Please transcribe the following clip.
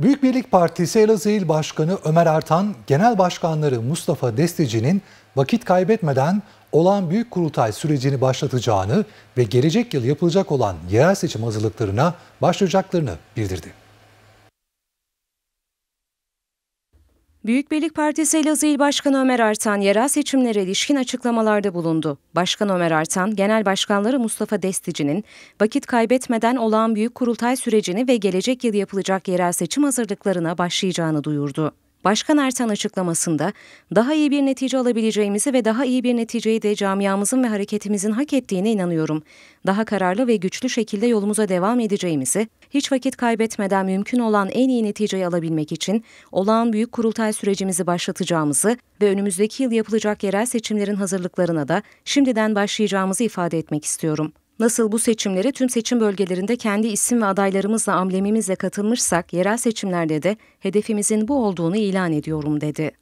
Büyük Birlik Partisi Elazığ İl Başkanı Ömer Artan, Genel Başkanları Mustafa Destici'nin vakit kaybetmeden olan büyük kurultay sürecini başlatacağını ve gelecek yıl yapılacak olan yerel seçim hazırlıklarına başlayacaklarını bildirdi. Büyük Birlik Partisi Elazığ İl Başkanı Ömer Artan yerel seçimlere ilişkin açıklamalarda bulundu. Başkan Ömer Artan, Genel Başkanları Mustafa Destici'nin vakit kaybetmeden olağan büyük kurultay sürecini ve gelecek yıl yapılacak yerel seçim hazırlıklarına başlayacağını duyurdu. Başkan Ertan açıklamasında daha iyi bir netice alabileceğimizi ve daha iyi bir neticeyi de camiamızın ve hareketimizin hak ettiğine inanıyorum. Daha kararlı ve güçlü şekilde yolumuza devam edeceğimizi, hiç vakit kaybetmeden mümkün olan en iyi neticeyi alabilmek için olağan büyük kurultay sürecimizi başlatacağımızı ve önümüzdeki yıl yapılacak yerel seçimlerin hazırlıklarına da şimdiden başlayacağımızı ifade etmek istiyorum. Nasıl bu seçimlere tüm seçim bölgelerinde kendi isim ve adaylarımızla amblemimizle katılmışsak yerel seçimlerde de hedefimizin bu olduğunu ilan ediyorum dedi.